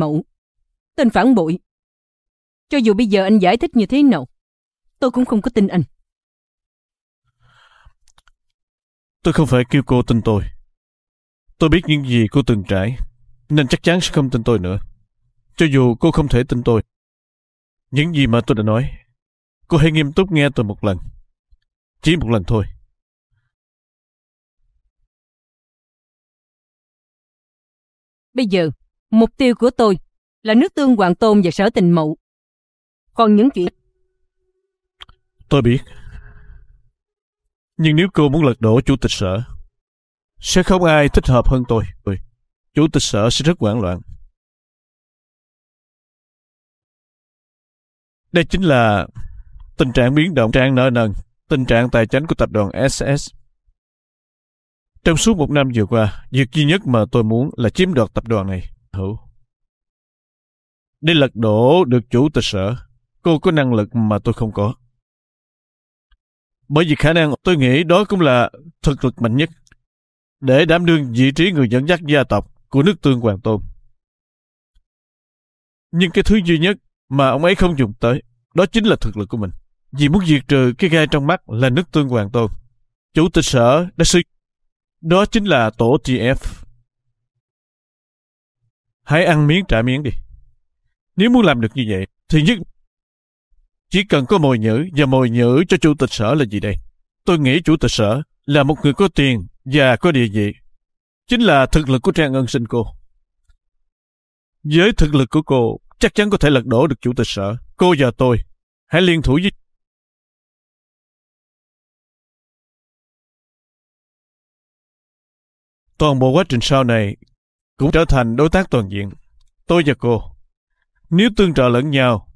Mậu, tên phản bội. Cho dù bây giờ anh giải thích như thế nào, tôi cũng không có tin anh. Tôi không phải kêu cô tin tôi. Tôi biết những gì cô từng trải, nên chắc chắn sẽ không tin tôi nữa. Cho dù cô không thể tin tôi. Những gì mà tôi đã nói, cô hãy nghiêm túc nghe tôi một lần. Chỉ một lần thôi. Bây giờ, Mục tiêu của tôi là nước tương hoàng tôn và sở tình mụ. Còn những chuyện... Tôi biết. Nhưng nếu cô muốn lật đổ chủ tịch sở, sẽ không ai thích hợp hơn tôi. Chủ tịch sở sẽ rất hoảng loạn. Đây chính là tình trạng biến động trang nợ nần, tình trạng tài chính của tập đoàn SS. Trong suốt một năm vừa qua, việc duy nhất mà tôi muốn là chiếm đoạt tập đoàn này thủ. Để lật đổ được chủ tịch sở, cô có năng lực mà tôi không có. Bởi vì khả năng tôi nghĩ đó cũng là thực lực mạnh nhất để đảm đương vị trí người dẫn dắt gia tộc của nước tương Hoàng Tôn. Nhưng cái thứ duy nhất mà ông ấy không dùng tới, đó chính là thực lực của mình. Vì muốn diệt trừ cái gai trong mắt là nước tương Hoàng Tôn. Chủ tịch sở đã suy... Đó chính là tổ TF. Hãy ăn miếng trả miếng đi. Nếu muốn làm được như vậy, thì nhất chỉ cần có mồi nhữ và mồi nhữ cho chủ tịch sở là gì đây? Tôi nghĩ chủ tịch sở là một người có tiền và có địa vị. Chính là thực lực của Trang Ân Sinh cô. Với thực lực của cô, chắc chắn có thể lật đổ được chủ tịch sở. Cô và tôi, hãy liên thủ với Toàn bộ quá trình sau này cũng trở thành đối tác toàn diện. Tôi và cô, nếu tương trợ lẫn nhau,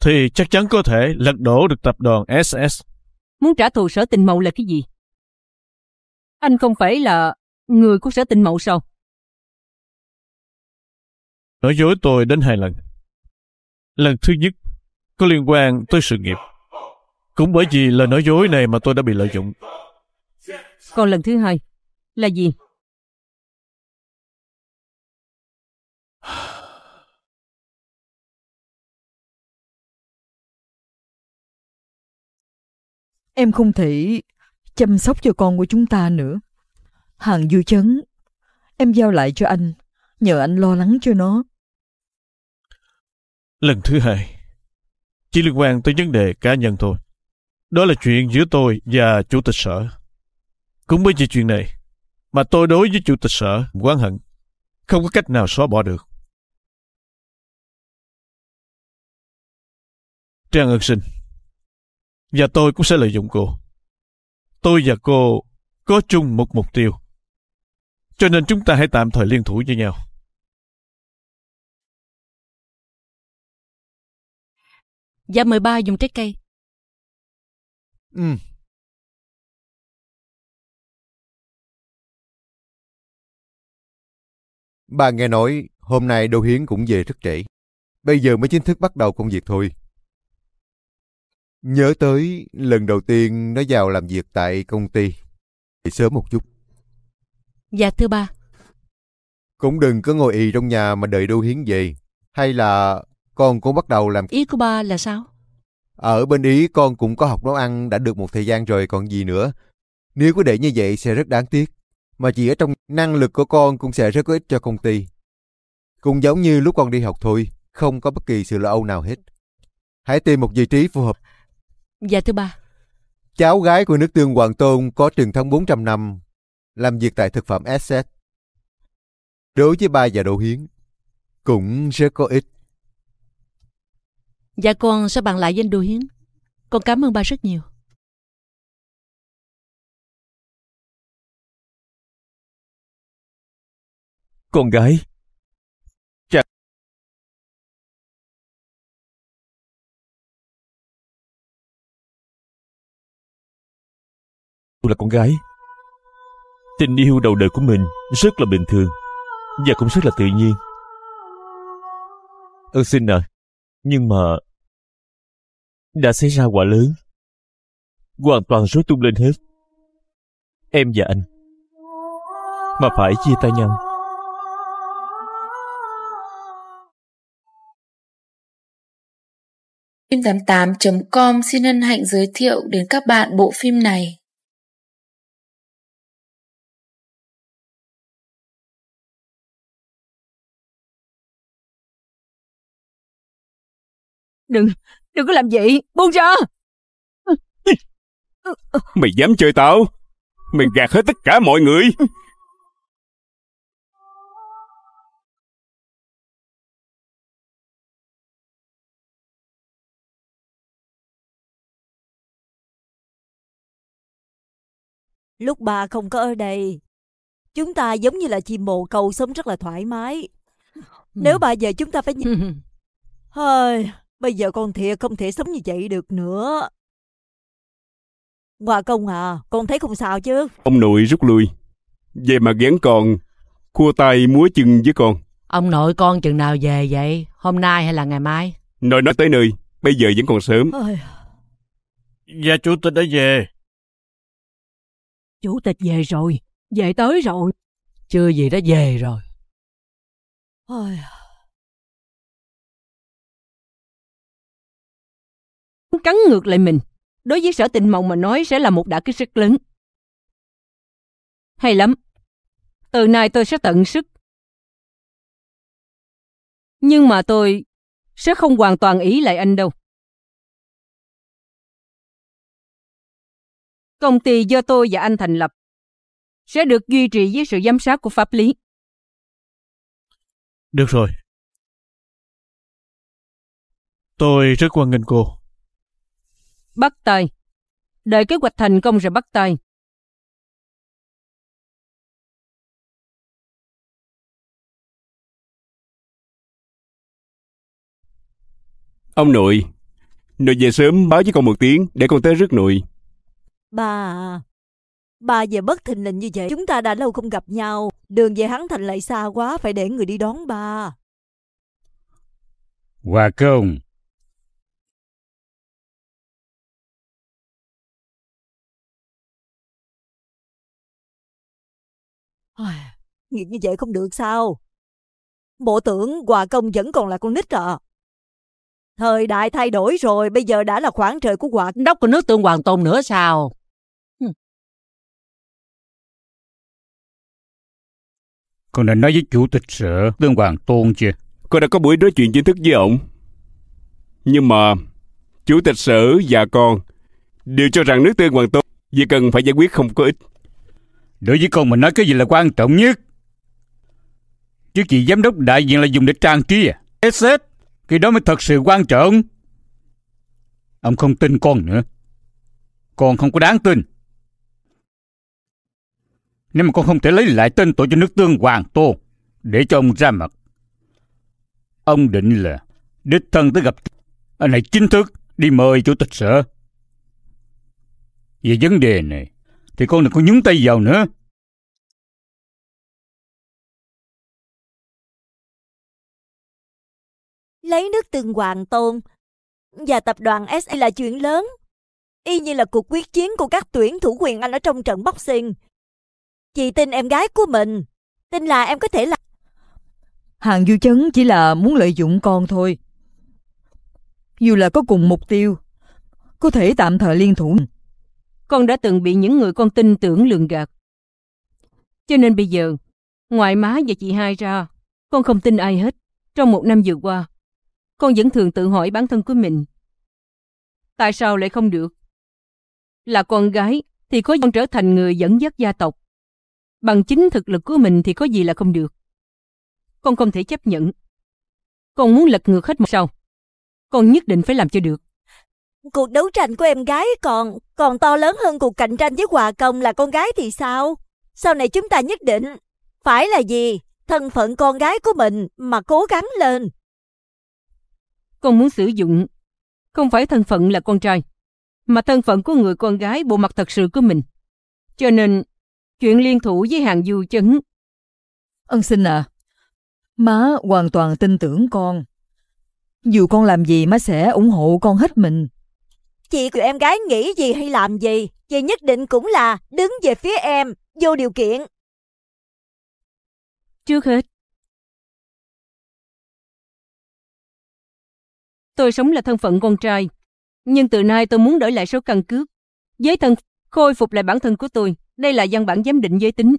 thì chắc chắn có thể lật đổ được tập đoàn SS. Muốn trả thù sở tình mậu là cái gì? Anh không phải là người của sở tình mậu sao? Nói dối tôi đến hai lần. Lần thứ nhất có liên quan tới sự nghiệp. Cũng bởi vì lời nói dối này mà tôi đã bị lợi dụng. Còn lần thứ hai là gì? Em không thể chăm sóc cho con của chúng ta nữa. Hàng dư chấn, em giao lại cho anh, nhờ anh lo lắng cho nó. Lần thứ hai, chỉ liên quan tới vấn đề cá nhân thôi. Đó là chuyện giữa tôi và chủ tịch sở. Cũng bởi vì chuyện này mà tôi đối với chủ tịch sở quán hận, không có cách nào xóa bỏ được. Trang ơn sinh và tôi cũng sẽ lợi dụng cô. Tôi và cô có chung một mục tiêu. Cho nên chúng ta hãy tạm thời liên thủ với nhau. Dạ ba dùng trái cây. Ừ. Bà nghe nói hôm nay Đô Hiến cũng về rất trễ. Bây giờ mới chính thức bắt đầu công việc thôi. Nhớ tới lần đầu tiên nó vào làm việc tại công ty. Thì sớm một chút. Dạ thưa ba. Cũng đừng có ngồi ì trong nhà mà đợi Đô Hiến về. Hay là con cũng bắt đầu làm... Ý của ba là sao? Ở bên Ý con cũng có học nấu ăn đã được một thời gian rồi còn gì nữa. Nếu cứ để như vậy sẽ rất đáng tiếc. Mà chỉ ở trong năng lực của con cũng sẽ rất có ích cho công ty. Cũng giống như lúc con đi học thôi, không có bất kỳ sự lo âu nào hết. Hãy tìm một vị trí phù hợp. Và thứ ba, cháu gái của nước tương Hoàng Tôn có truyền thống 400 năm, làm việc tại thực phẩm Essex. Đối với ba và Đỗ Hiến, cũng rất có ích. Dạ con sẽ bàn lại danh anh Đỗ Hiến. Con cảm ơn ba rất nhiều. Con gái, là con gái Tình yêu đầu đời của mình rất là bình thường Và cũng rất là tự nhiên Ơ ừ, xin à Nhưng mà Đã xảy ra quả lớn Hoàn toàn rối tung lên hết Em và anh Mà phải chia tay nhau Phim88.com xin hân hạnh giới thiệu đến các bạn bộ phim này. Đừng, đừng có làm vậy, buông ra. Mày dám chơi tao? Mày gạt hết tất cả mọi người. Lúc bà không có ở đây, chúng ta giống như là chim bồ câu sống rất là thoải mái. Nếu ừ. bà về chúng ta phải... Hơi... Bây giờ con thiệt không thể sống như vậy được nữa. Hòa công à, con thấy không sao chứ? Ông nội rút lui. Về mà gán con, khua tay múa chân với con. Ông nội con chừng nào về vậy? Hôm nay hay là ngày mai? Nội nói tới nơi, bây giờ vẫn còn sớm. Ôi. Dạ chủ tịch đã về. Chủ tịch về rồi, về tới rồi. Chưa gì đã về rồi. Ôi. cắn ngược lại mình, đối với sở tình mộng mà nói sẽ là một đả kích rất lớn. Hay lắm, từ nay tôi sẽ tận sức. Nhưng mà tôi sẽ không hoàn toàn ý lại anh đâu. Công ty do tôi và anh thành lập sẽ được duy trì với sự giám sát của pháp lý. Được rồi. Tôi rất quan nghênh cô. Bắt tay. Đợi kế hoạch thành công rồi bắt tay. Ông nội, nội về sớm báo với con một tiếng để con tới rước nội. Bà, bà về bất thình lình như vậy, chúng ta đã lâu không gặp nhau. Đường về hắn thành lại xa quá, phải để người đi đón bà. Hòa công, À? nghiệt như vậy không được sao? Bộ tưởng Hòa Công vẫn còn là con nít à? Thời đại thay đổi rồi, bây giờ đã là khoảng trời của Hòa... Đốc của nước tương Hoàng Tôn nữa sao? Con đã nói với chủ tịch sở Tương Hoàng Tôn chưa? Con đã có buổi nói chuyện chính thức với ông. Nhưng mà chủ tịch sở và con đều cho rằng nước tương Hoàng Tôn việc cần phải giải quyết không có ích đối với con mà nói cái gì là quan trọng nhất chứ chị giám đốc đại diện là dùng để trang trí à SS khi đó mới thật sự quan trọng ông không tin con nữa con không có đáng tin nếu mà con không thể lấy lại tên tội cho nước tương Hoàng Tô để cho ông ra mặt ông định là đích thân tới gặp anh này chính thức đi mời chủ tịch sở về vấn đề này thì con đừng có nhúng tay vào nữa. Lấy nước từng hoàng tôn và tập đoàn SA là chuyện lớn. Y như là cuộc quyết chiến của các tuyển thủ quyền Anh ở trong trận boxing. Chị tin em gái của mình, tin là em có thể là... Hàng Du Chấn chỉ là muốn lợi dụng con thôi. Dù là có cùng mục tiêu, có thể tạm thời liên thủ con đã từng bị những người con tin tưởng lường gạt. Cho nên bây giờ, ngoại má và chị hai ra, con không tin ai hết. Trong một năm vừa qua, con vẫn thường tự hỏi bản thân của mình. Tại sao lại không được? Là con gái thì có con trở thành người dẫn dắt gia tộc. Bằng chính thực lực của mình thì có gì là không được. Con không thể chấp nhận. Con muốn lật ngược hết một sau. Con nhất định phải làm cho được cuộc đấu tranh của em gái còn, còn to lớn hơn cuộc cạnh tranh với Hòa Công là con gái thì sao? Sau này chúng ta nhất định, phải là gì? Thân phận con gái của mình mà cố gắng lên. Con muốn sử dụng, không phải thân phận là con trai, mà thân phận của người con gái bộ mặt thật sự của mình. Cho nên, chuyện liên thủ với hàng du chấn. Ân xin à, má hoàn toàn tin tưởng con. Dù con làm gì má sẽ ủng hộ con hết mình. Chị của em gái nghĩ gì hay làm gì, chị nhất định cũng là đứng về phía em, vô điều kiện. Trước hết, tôi sống là thân phận con trai, nhưng từ nay tôi muốn đổi lại số căn cước, giấy thân khôi phục lại bản thân của tôi. Đây là văn bản giám định giới tính.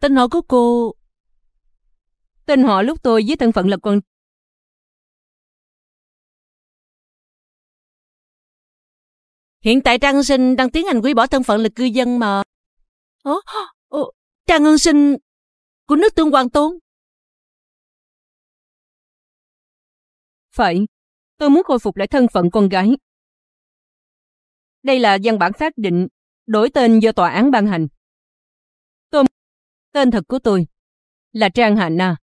Tên họ của cô... Tên họ lúc tôi với thân phận là con Hiện tại Trang Ngân Sinh đang tiến hành hủy bỏ thân phận là cư dân mà. Ồ, ồ, Trang Ngân Sinh của nước Tương Hoàng Tôn. Phải, tôi muốn khôi phục lại thân phận con gái. Đây là văn bản xác định đổi tên do tòa án ban hành. Tôi tên thật của tôi là Trang Hà Na.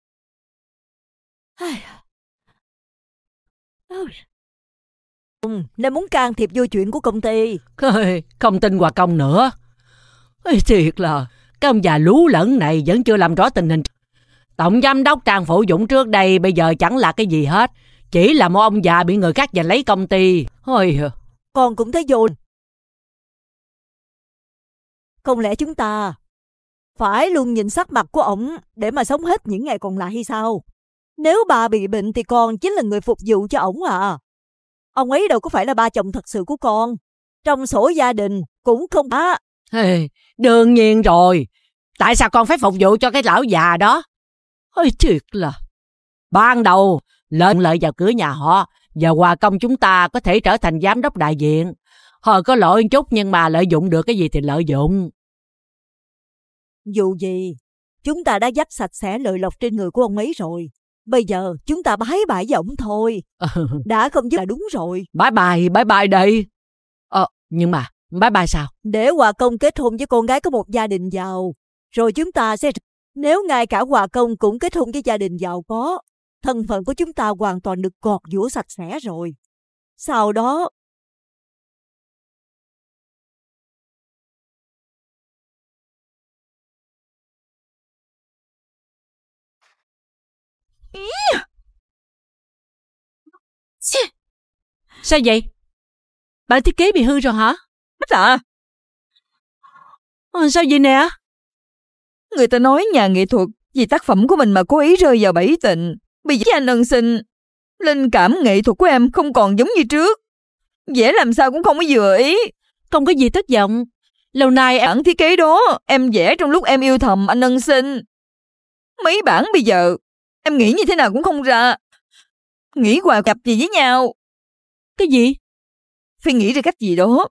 Ôi... Vâng, nên muốn can thiệp vô chuyện của công ty. Không tin Hòa Công nữa. Ê, thiệt là cái ông già lú lẫn này vẫn chưa làm rõ tình hình. Tổng giám đốc Trang Phụ Dũng trước đây bây giờ chẳng là cái gì hết. Chỉ là một ông già bị người khác giành lấy công ty. Ôi. Con cũng thấy dồn. Không lẽ chúng ta phải luôn nhìn sắc mặt của ổng để mà sống hết những ngày còn lại hay sao? Nếu bà bị bệnh thì con chính là người phục vụ cho ổng à. Ông ấy đâu có phải là ba chồng thật sự của con. Trong sổ gia đình cũng không á. Hey, đương nhiên rồi. Tại sao con phải phục vụ cho cái lão già đó? Ôi thiệt là... Ban đầu, lên lợi vào cửa nhà họ, và hòa công chúng ta có thể trở thành giám đốc đại diện. Họ có lỗi chút nhưng mà lợi dụng được cái gì thì lợi dụng. Dù gì, chúng ta đã dắt sạch sẽ lợi lộc trên người của ông ấy rồi. Bây giờ chúng ta bái bại với ổng thôi. Ờ. Đã không giúp là đúng rồi. Bái bài, bái bài đây. Ờ, nhưng mà bái bài sao? Để Hòa Công kết hôn với con gái có một gia đình giàu. Rồi chúng ta sẽ... Nếu ngay cả Hòa Công cũng kết hôn với gia đình giàu có, thân phận của chúng ta hoàn toàn được gọt giũa sạch sẽ rồi. Sau đó, Sao vậy? Bản thiết kế bị hư rồi hả? Bích ạ! À? Sao vậy nè? Người ta nói nhà nghệ thuật vì tác phẩm của mình mà cố ý rơi vào bẫy tịnh. Bị với anh ân sinh. Linh cảm nghệ thuật của em không còn giống như trước. Dễ làm sao cũng không có vừa ý. Không có gì thất vọng. Lâu nay em... bản thiết kế đó em vẽ trong lúc em yêu thầm anh ân sinh. Mấy bản bây giờ em nghĩ như thế nào cũng không ra. Nghĩ hòa cặp gì với nhau. Cái gì? Phải nghĩ ra cách gì đó.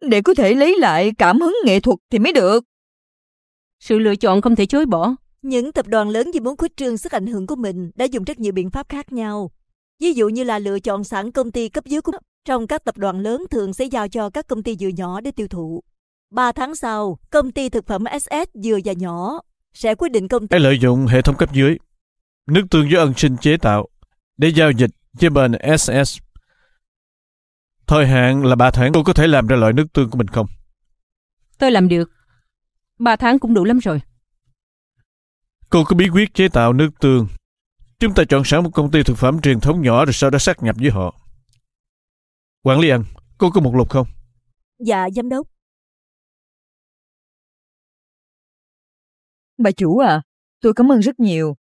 Để có thể lấy lại cảm hứng nghệ thuật thì mới được. Sự lựa chọn không thể chối bỏ. Những tập đoàn lớn vì muốn khuếch trương sức ảnh hưởng của mình đã dùng rất nhiều biện pháp khác nhau. Ví dụ như là lựa chọn sẵn công ty cấp dưới của trong các tập đoàn lớn thường sẽ giao cho các công ty vừa nhỏ để tiêu thụ. ba tháng sau, công ty thực phẩm SS vừa và nhỏ sẽ quyết định công ty... Hãy lợi dụng hệ thống cấp dưới, nước tương do ân sinh chế tạo, để giao dịch với bên SS. Thời hạn là 3 tháng. Cô có thể làm ra loại nước tương của mình không? Tôi làm được. 3 tháng cũng đủ lắm rồi. Cô có bí quyết chế tạo nước tương. Chúng ta chọn sẵn một công ty thực phẩm truyền thống nhỏ rồi sau đó sát nhập với họ. Quản lý ăn, cô có một lục không? Dạ, giám đốc. Bà chủ à, tôi cảm ơn rất nhiều.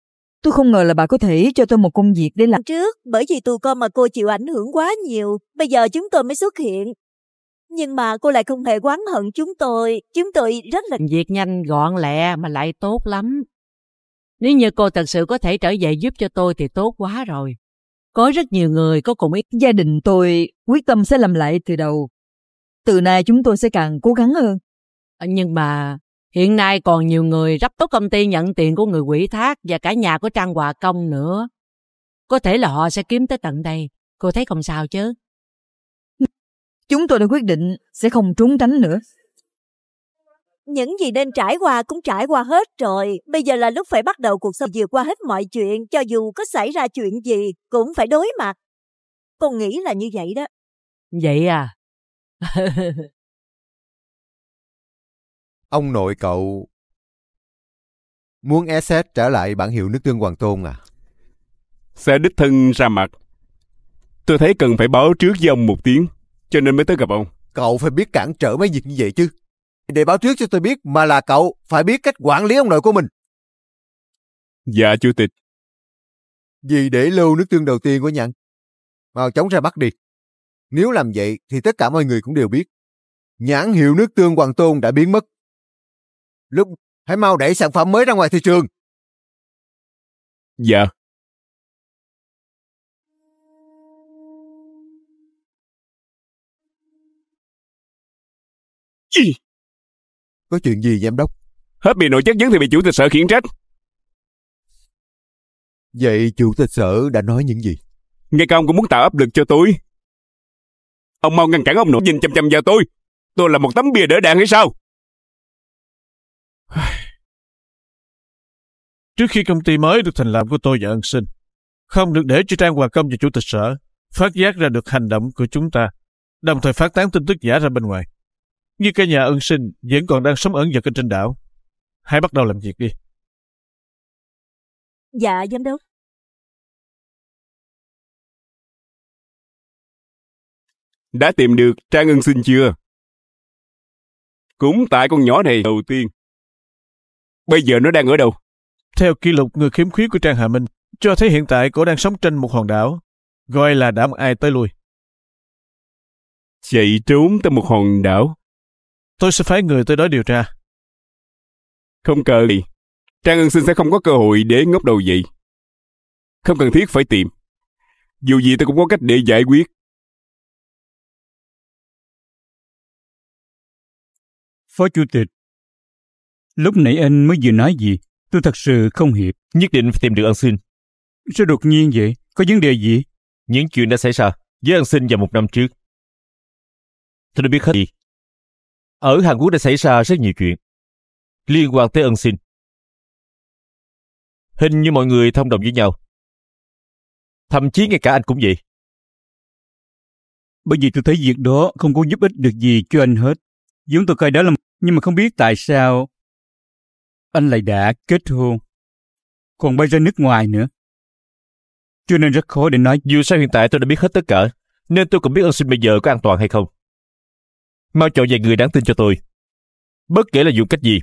Tôi không ngờ là bà có thể cho tôi một công việc để làm trước, bởi vì tù con mà cô chịu ảnh hưởng quá nhiều, bây giờ chúng tôi mới xuất hiện. Nhưng mà cô lại không hề oán hận chúng tôi, chúng tôi rất là... Việc nhanh, gọn lẹ mà lại tốt lắm. Nếu như cô thật sự có thể trở về giúp cho tôi thì tốt quá rồi. Có rất nhiều người có cùng ý. Gia đình tôi quyết tâm sẽ làm lại từ đầu. Từ nay chúng tôi sẽ càng cố gắng hơn. Ờ, nhưng mà Hiện nay còn nhiều người rắp tốt công ty nhận tiền của người quỷ thác và cả nhà của Trang Hòa Công nữa. Có thể là họ sẽ kiếm tới tận đây. Cô thấy không sao chứ? Chúng tôi đã quyết định sẽ không trốn tránh nữa. Những gì nên trải qua cũng trải qua hết rồi. Bây giờ là lúc phải bắt đầu cuộc sống vượt qua hết mọi chuyện. Cho dù có xảy ra chuyện gì cũng phải đối mặt. con nghĩ là như vậy đó. Vậy à? Ông nội cậu... Muốn Essex trả lại bản hiệu nước tương Hoàng Tôn à? Sẽ đích thân ra mặt. Tôi thấy cần phải báo trước với ông một tiếng, cho nên mới tới gặp ông. Cậu phải biết cản trở mấy việc như vậy chứ. Để báo trước cho tôi biết mà là cậu phải biết cách quản lý ông nội của mình. Dạ, Chủ tịch. Vì để lưu nước tương đầu tiên của nhận. vào chống ra bắt đi. Nếu làm vậy thì tất cả mọi người cũng đều biết. Nhãn hiệu nước tương Hoàng Tôn đã biến mất. Lúc hãy mau đẩy sản phẩm mới ra ngoài thị trường. Dạ. Gì? Có chuyện gì giám đốc? Hết bị nội chất vấn thì bị chủ tịch sở khiển trách. Vậy chủ tịch sở đã nói những gì? Ngay cả ông cũng muốn tạo áp lực cho tôi. Ông mau ngăn cản ông nội nhìn chăm chăm vào tôi. Tôi là một tấm bìa đỡ đạn hay sao? Trước khi công ty mới được thành lập của tôi và ân sinh, không được để cho Trang Hòa Công và Chủ tịch Sở phát giác ra được hành động của chúng ta, đồng thời phát tán tin tức giả ra bên ngoài. Như cái nhà ân sinh vẫn còn đang sống ẩn giật ở trên đảo. Hãy bắt đầu làm việc đi. Dạ, giám đốc. Đã tìm được Trang ân sinh chưa? Cũng tại con nhỏ này đầu tiên Bây giờ nó đang ở đâu? Theo kỷ lục người khiếm khuyết của Trang Hạ Minh, cho thấy hiện tại cô đang sống trên một hòn đảo, gọi là đảo ai tới lui. Chạy trốn tới một hòn đảo? Tôi sẽ phái người tới đó điều tra. Không cần đi Trang Ân Sinh sẽ không có cơ hội để ngóc đầu vậy Không cần thiết phải tìm. Dù gì tôi cũng có cách để giải quyết. Phó Chủ tịch Lúc nãy anh mới vừa nói gì, tôi thật sự không hiểu. Nhất định phải tìm được ân sinh. Sao đột nhiên vậy? Có vấn đề gì? Những chuyện đã xảy ra với ân sinh vào một năm trước. Tôi đã biết hết gì. Ở Hàn Quốc đã xảy ra rất nhiều chuyện liên quan tới ân sinh. Hình như mọi người thông đồng với nhau. Thậm chí ngay cả anh cũng vậy. Bởi vì tôi thấy việc đó không có giúp ích được gì cho anh hết. giống tôi coi đó là nhưng mà không biết tại sao anh lại đã kết hôn, còn bay ra nước ngoài nữa. Cho nên rất khó để nói. Dù sao hiện tại tôi đã biết hết tất cả, nên tôi cũng biết ân sinh bây giờ có an toàn hay không. Mau chọn vài người đáng tin cho tôi. Bất kể là dùng cách gì.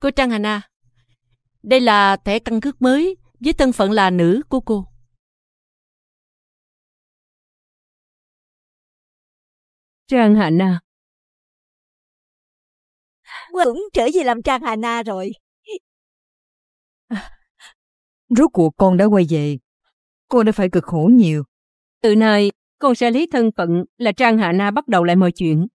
Cô Trang Hà Na, đây là thẻ căn cước mới với thân phận là nữ của cô. Trang Hà Na quá cũng trở về làm Trang Hà Na rồi. À, rốt cuộc con đã quay về. Con đã phải cực khổ nhiều. Từ nay, con sẽ lấy thân phận là Trang Hà Na bắt đầu lại mọi chuyện.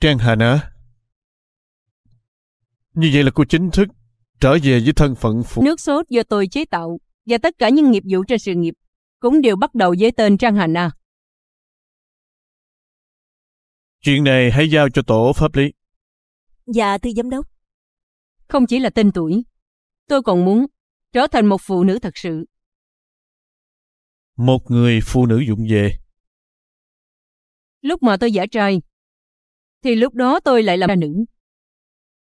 Trang Hà Na Như vậy là cô chính thức trở về với thân phận phụ. Nước sốt do tôi chế tạo và tất cả những nghiệp vụ trên sự nghiệp cũng đều bắt đầu với tên Trang Hành à. Chuyện này hãy giao cho tổ pháp lý. Dạ, thưa giám đốc. Không chỉ là tên tuổi, tôi còn muốn trở thành một phụ nữ thật sự. Một người phụ nữ dụng về. Lúc mà tôi giả trai, thì lúc đó tôi lại làm đàn nữ.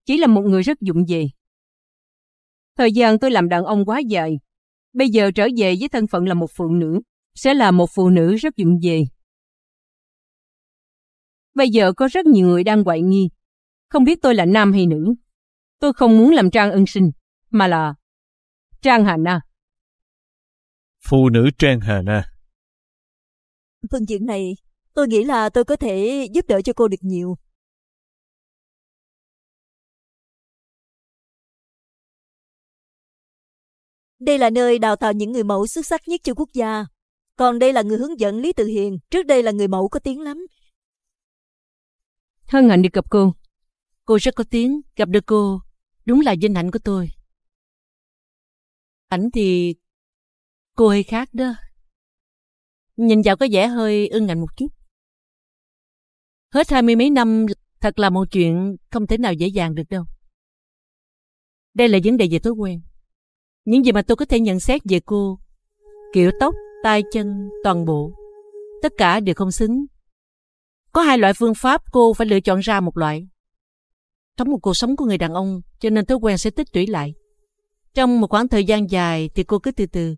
Chỉ là một người rất dụng về. Thời gian tôi làm đàn ông quá dài, Bây giờ trở về với thân phận là một phụ nữ, sẽ là một phụ nữ rất dụng về. Bây giờ có rất nhiều người đang hoài nghi, không biết tôi là nam hay nữ. Tôi không muốn làm Trang Ân Sinh, mà là Trang Hà Na. Phụ nữ Trang Hà Na. phương diện này, tôi nghĩ là tôi có thể giúp đỡ cho cô được nhiều. Đây là nơi đào tạo những người mẫu xuất sắc nhất cho quốc gia. Còn đây là người hướng dẫn Lý Tự Hiền, trước đây là người mẫu có tiếng lắm. Hân hạnh được gặp cô. Cô rất có tiếng, gặp được cô đúng là vinh hạnh của tôi. Ảnh thì cô hơi khác đó. Nhìn vào có vẻ hơi ưng ngạnh một chút. Hết hai mươi mấy năm thật là một chuyện không thể nào dễ dàng được đâu. Đây là vấn đề về thói quen. Những gì mà tôi có thể nhận xét về cô, kiểu tóc, tay chân, toàn bộ, tất cả đều không xứng. Có hai loại phương pháp cô phải lựa chọn ra một loại. Trong một cuộc sống của người đàn ông, cho nên thói quen sẽ tích trữ lại. Trong một khoảng thời gian dài thì cô cứ từ từ,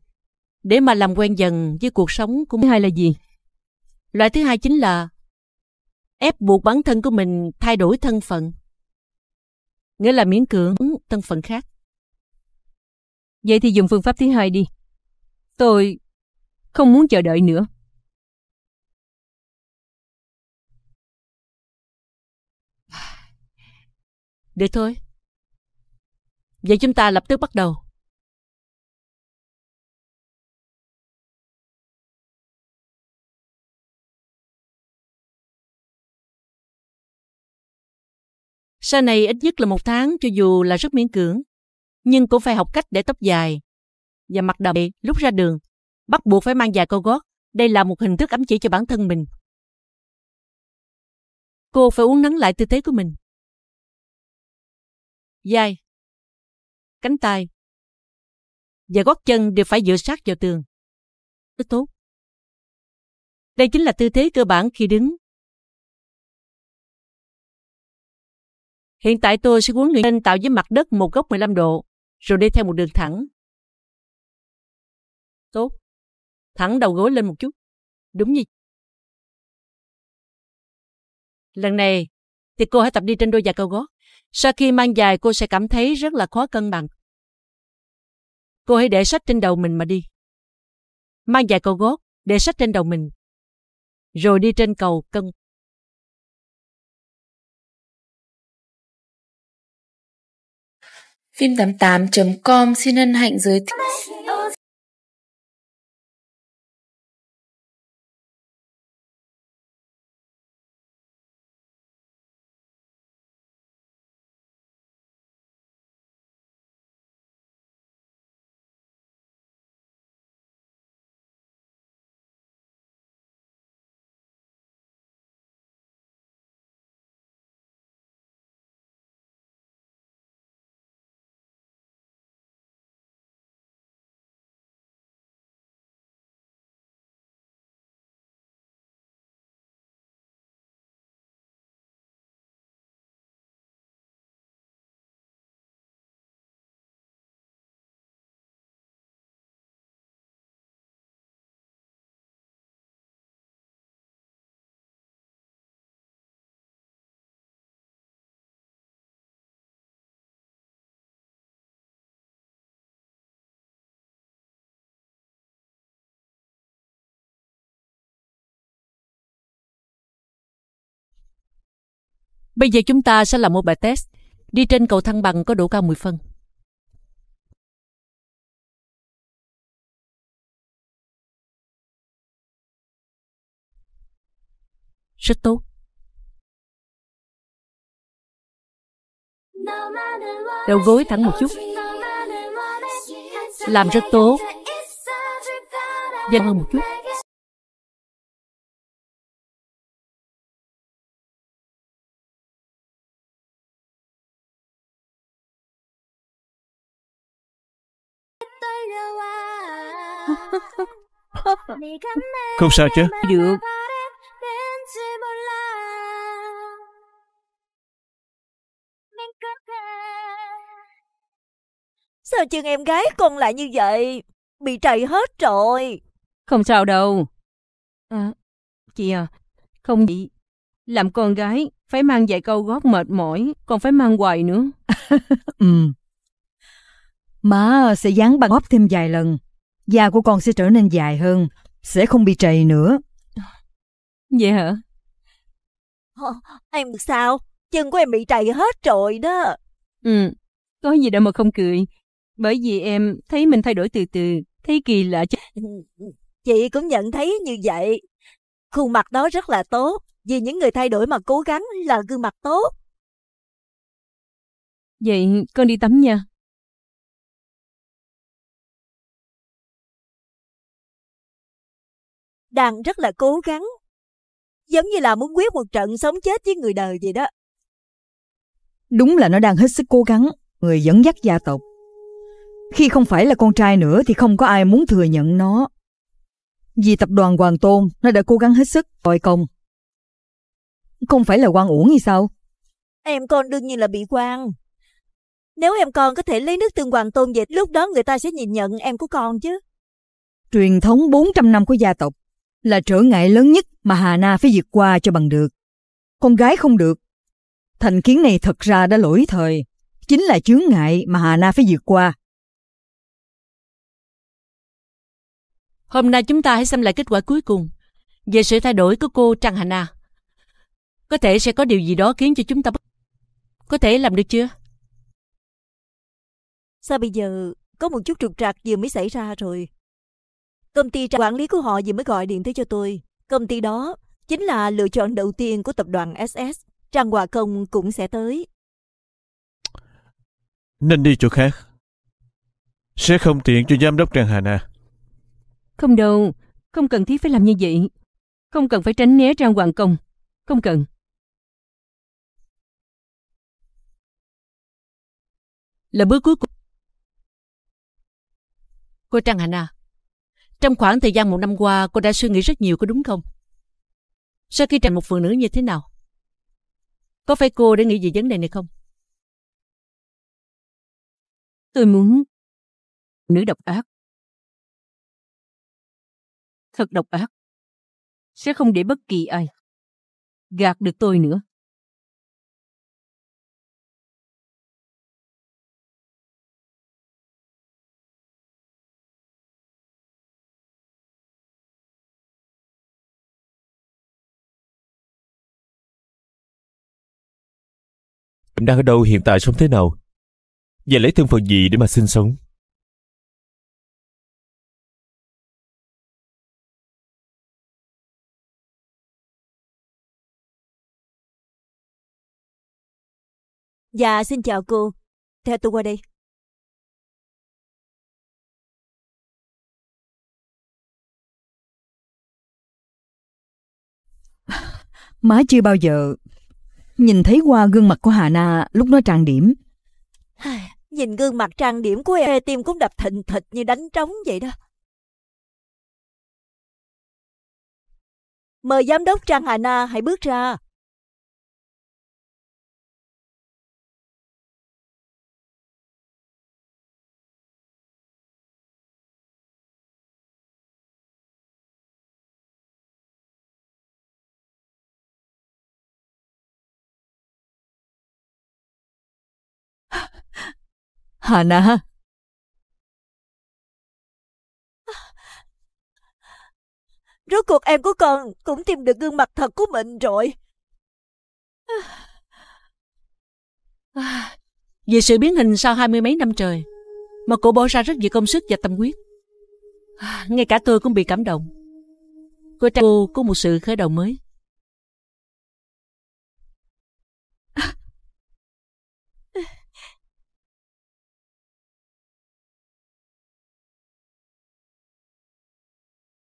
để mà làm quen dần với cuộc sống của thứ hai là gì? Loại thứ hai chính là ép buộc bản thân của mình thay đổi thân phận. Nghĩa là miễn cưỡng thân phận khác. Vậy thì dùng phương pháp thứ hai đi. Tôi không muốn chờ đợi nữa. Được thôi. Vậy chúng ta lập tức bắt đầu. Sau này ít nhất là một tháng cho dù là rất miễn cưỡng nhưng cũng phải học cách để tóc dài và mặc đầm lúc ra đường. Bắt buộc phải mang dài cao gót, đây là một hình thức ám chỉ cho bản thân mình. Cô phải uốn nắn lại tư thế của mình. Dài, cánh tay và gót chân đều phải dựa sát vào tường. Rất tốt. Đây chính là tư thế cơ bản khi đứng. Hiện tại tôi sẽ huấn luyện nên tạo với mặt đất một góc 15 độ rồi đi theo một đường thẳng. Tốt. Thẳng đầu gối lên một chút. Đúng như... Lần này, thì cô hãy tập đi trên đôi giày cao gót. Sau khi mang giày, cô sẽ cảm thấy rất là khó cân bằng. Cô hãy để sách trên đầu mình mà đi. Mang giày cao gót, để sách trên đầu mình. Rồi đi trên cầu cân Phim88.com xin hân hạnh giới thiệu Bây giờ chúng ta sẽ làm một bài test. Đi trên cầu thăng bằng có độ cao 10 phân. Rất tốt. Đầu gối thẳng một chút. Làm rất tốt. Dành hơn một chút. Không sao chứ Được Sao chân em gái con lại như vậy Bị trầy hết rồi Không sao đâu à, Chị à Không gì Làm con gái Phải mang vài câu gót mệt mỏi Còn phải mang hoài nữa ừ. Má sẽ dán băng góp thêm vài lần Da của con sẽ trở nên dài hơn sẽ không bị trầy nữa. Vậy dạ hả? Em sao? Chân của em bị trầy hết rồi đó. Ừ, có gì đâu mà không cười. Bởi vì em thấy mình thay đổi từ từ, thấy kỳ lạ chứ. Ừ, ừ, chị cũng nhận thấy như vậy. Khuôn mặt đó rất là tốt, vì những người thay đổi mà cố gắng là gương mặt tốt. Vậy con đi tắm nha. đang rất là cố gắng. Giống như là muốn quyết một trận sống chết với người đời vậy đó. Đúng là nó đang hết sức cố gắng, người dẫn dắt gia tộc. Khi không phải là con trai nữa thì không có ai muốn thừa nhận nó. Vì tập đoàn Hoàng Tôn, nó đã cố gắng hết sức, coi công. Không phải là quan uổng hay sao? Em con đương nhiên là bị quan. Nếu em con có thể lấy nước tương hoàng tôn về, lúc đó người ta sẽ nhìn nhận em của con chứ. Truyền thống 400 năm của gia tộc là trở ngại lớn nhất mà Hà Na phải vượt qua cho bằng được. Con gái không được. Thành kiến này thật ra đã lỗi thời, chính là chướng ngại mà Hà Na phải vượt qua. Hôm nay chúng ta hãy xem lại kết quả cuối cùng về sự thay đổi của cô Trang Hà Na. Có thể sẽ có điều gì đó khiến cho chúng ta bất... Có thể làm được chưa? Sao bây giờ có một chút trục trặc vừa mới xảy ra rồi Công ty quản lý của họ vừa mới gọi điện tới cho tôi. Công ty đó chính là lựa chọn đầu tiên của tập đoàn SS. Trang Hòa Công cũng sẽ tới. Nên đi chỗ khác. Sẽ không tiện cho giám đốc Trang Hà Na. Không đâu, không cần thiết phải làm như vậy. Không cần phải tránh né Trang Hoàng Công. Không cần. Là bước cuối cùng. Cô Trang Hà Na. Trong khoảng thời gian một năm qua, cô đã suy nghĩ rất nhiều có đúng không? Sau khi thành một phụ nữ như thế nào? Có phải cô đã nghĩ về vấn đề này không? Tôi muốn nữ độc ác. Thật độc ác. Sẽ không để bất kỳ ai gạt được tôi nữa. Mình đang ở đâu hiện tại sống thế nào? Và lấy thân phận gì để mà sinh sống? Dạ, xin chào cô. Theo tôi qua đây. Má chưa bao giờ Nhìn thấy qua gương mặt của Hà Na lúc nó trang điểm. Nhìn gương mặt trang điểm của em tim cũng đập thình thịch như đánh trống vậy đó. Mời giám đốc Trang Hà Na hãy bước ra. Hana. Rốt cuộc em của con cũng tìm được gương mặt thật của mình rồi. Vì sự biến hình sau hai mươi mấy năm trời, mà cô bỏ ra rất nhiều công sức và tâm huyết. Ngay cả tôi cũng bị cảm động. Cô trang cô có một sự khởi đầu mới.